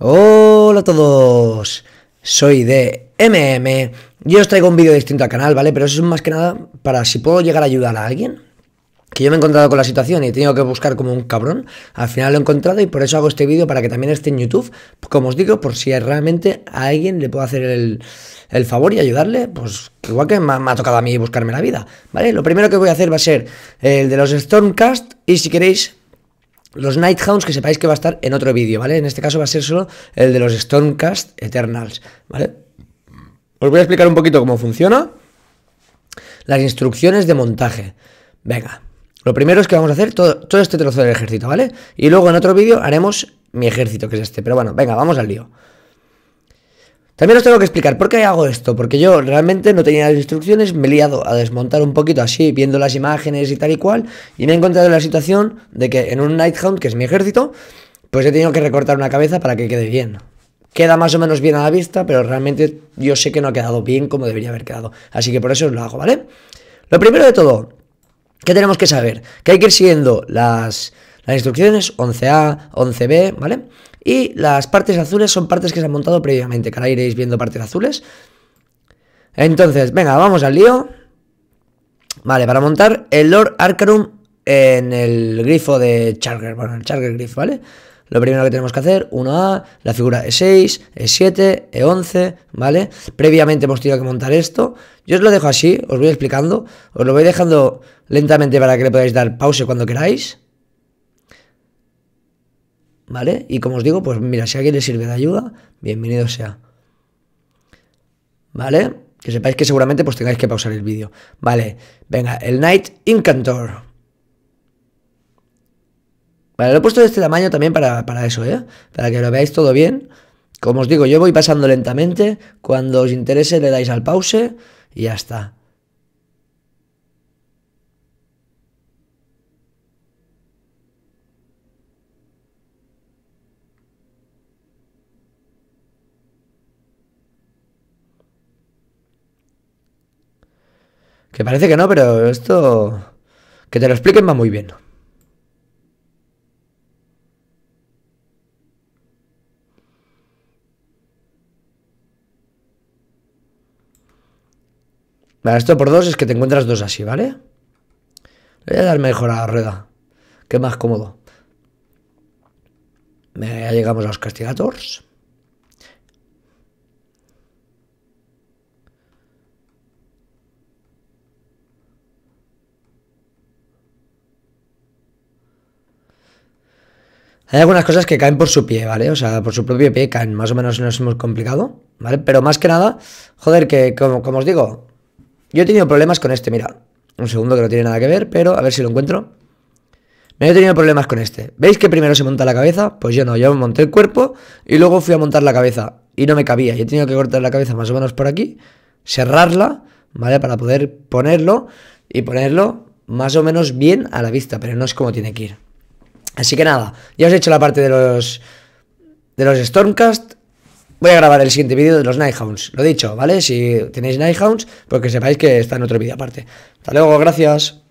Hola a todos, soy de MM Yo os traigo un vídeo distinto al canal, ¿vale? Pero eso es más que nada para si puedo llegar a ayudar a alguien Que yo me he encontrado con la situación y he tenido que buscar como un cabrón Al final lo he encontrado y por eso hago este vídeo para que también esté en YouTube Como os digo, por si realmente a alguien le puedo hacer el, favor y ayudarle Pues igual que me ha, tocado a mí buscarme la vida, ¿vale? Lo primero que voy a hacer va a ser el de los Stormcast Y si queréis los Nighthounds, que sepáis que va a estar en otro vídeo, ¿vale? En este caso va a ser solo el de los Stormcast Eternals, ¿vale? Os voy a explicar un poquito cómo funciona. Las instrucciones de montaje. Venga, lo primero es que vamos a hacer todo, todo este trozo del ejército, ¿vale? Y luego en otro vídeo haremos mi ejército, que es este. Pero bueno, venga, vamos al lío. También os tengo que explicar por qué hago esto, porque yo realmente no tenía las instrucciones, me he liado a desmontar un poquito así, viendo las imágenes y tal y cual, y me he encontrado en la situación de que en un Nighthound, que es mi ejército, pues he tenido que recortar una cabeza para que quede bien. Queda más o menos bien a la vista, pero realmente yo sé que no ha quedado bien como debería haber quedado, así que por eso os lo hago, ¿vale? Lo primero de todo, ¿qué tenemos que saber? Que hay que ir siguiendo las, las instrucciones 11A, 11B, ¿vale? Y las partes azules son partes que se han montado previamente, que ahora iréis viendo partes azules. Entonces, venga, vamos al lío. Vale, para montar el Lord Arcanum en el grifo de Charger, bueno, el Charger grifo, ¿vale? Lo primero que tenemos que hacer, 1A, la figura E6, E7, E11, ¿vale? Previamente hemos tenido que montar esto. Yo os lo dejo así, os voy explicando. Os lo voy dejando lentamente para que le podáis dar pause cuando queráis. ¿Vale? Y como os digo, pues mira, si a alguien le sirve de ayuda, bienvenido sea. ¿Vale? Que sepáis que seguramente pues tengáis que pausar el vídeo. Vale, venga, el Night Incantor. Vale, lo he puesto de este tamaño también para, para eso, ¿eh? Para que lo veáis todo bien. Como os digo, yo voy pasando lentamente. Cuando os interese le dais al pause y ya está. Que parece que no, pero esto... Que te lo expliquen va muy bien. Vale, esto por dos es que te encuentras dos así, ¿vale? voy a dar mejor a la rueda. Que más cómodo. Ya llegamos a los castigators. Hay algunas cosas que caen por su pie, ¿vale? O sea, por su propio pie caen, más o menos no es muy complicado, ¿vale? Pero más que nada, joder, que como, os digo, yo he tenido problemas con este, mira. Un segundo que no tiene nada que ver, pero a ver si lo encuentro. Me he tenido problemas con este. ¿Veis que primero se monta la cabeza? Pues yo no, yo monté el cuerpo y luego fui a montar la cabeza y no me cabía. Yo he tenido que cortar la cabeza más o menos por aquí, cerrarla, ¿vale? Para poder ponerlo y ponerlo más o menos bien a la vista, pero no es como tiene que ir. Así que nada, ya os he hecho la parte de los, de los Stormcast. Voy a grabar el siguiente vídeo de los Nighthounds. Lo dicho, ¿vale? Si tenéis Nighthounds, porque pues sepáis que está en otro vídeo aparte. Hasta luego, gracias.